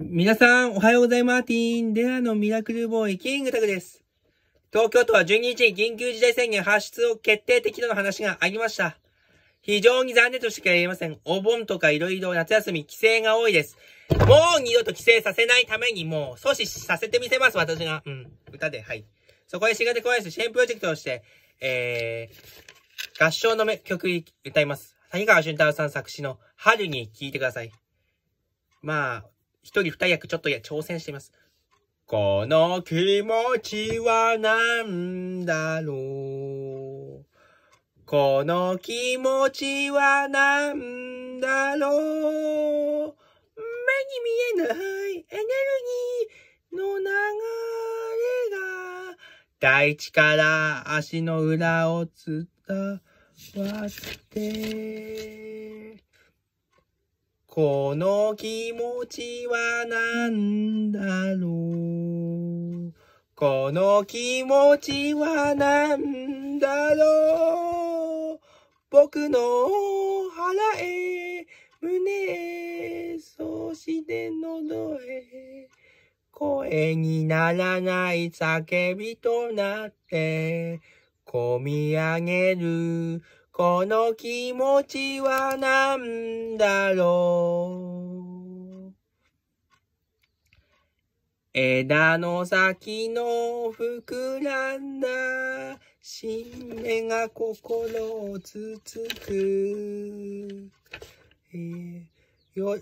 皆さん、おはようございます。ティーンレアのミラクルボーイ、キングタグです。東京都は12日に緊急事態宣言発出を決定的との話がありました。非常に残念としか言えません。お盆とか色々夏休み、規制が多いです。もう二度と帰省させないためにもう阻止させてみせます、私が。うん、歌で、はい。そこで滋賀で小林支援プロジェクトをして、えー、合唱の曲歌います。谷川俊太郎さん作詞の春に聴いてください。まあ、一人二役ちょっといや、挑戦してみます。この気持ちは何だろうこの気持ちは何だろう目に見えないエネルギーの流れが大地から足の裏を伝わってこの気持ちは何だろうこの気持ちは何だろう僕の腹へ、胸へ、そして喉へ。声にならない叫びとなって、込み上げるこの気持ちは何だろう枝の先の膨らんだ新芽が心をつつく。えー、よ、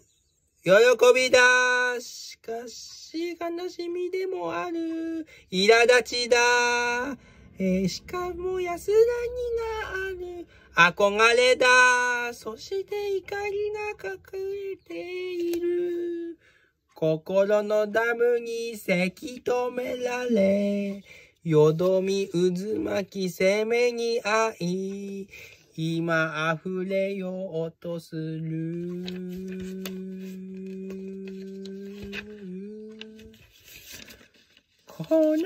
喜びだしかし悲しみでもある苛立ちだえー、しかも安らぎがある憧れだそして怒りが隠れている心のダムにせき止められよどみ渦巻き攻めにあい今溢れようとするこの気持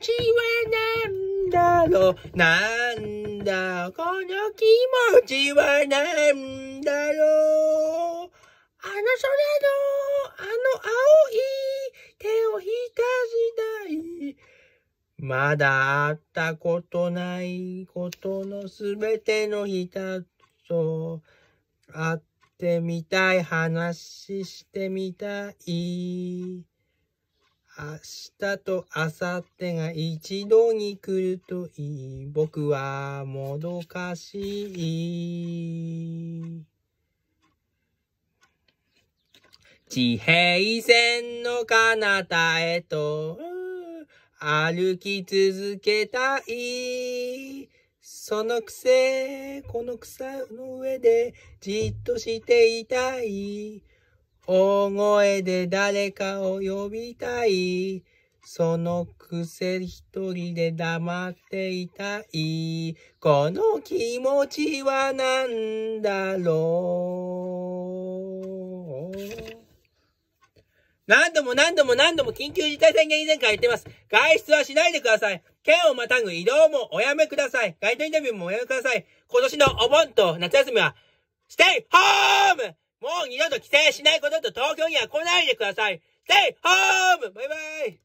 ちはなんだろうなんだこの気持ちはなんだろうあの空の、あの青い手を浸したい。まだ会ったことないことのすべての人と会ってみたい話してみたい。明日と明後日が一度に来るといい。僕はもどかしい。地平線の彼方へと歩き続けたい。そのくせ、この草の上でじっとしていたい。大声で誰かを呼びたい。その癖一人で黙っていたい。この気持ちは何だろう。何度も何度も何度も緊急事態宣言以前から言ってます。外出はしないでください。県をまたぐ移動もおやめください。街頭インタビューもおやめください。今年のお盆と夏休みは、ステイホームもう二度と帰省しないことと東京には来ないでください。Stay home! バイバイ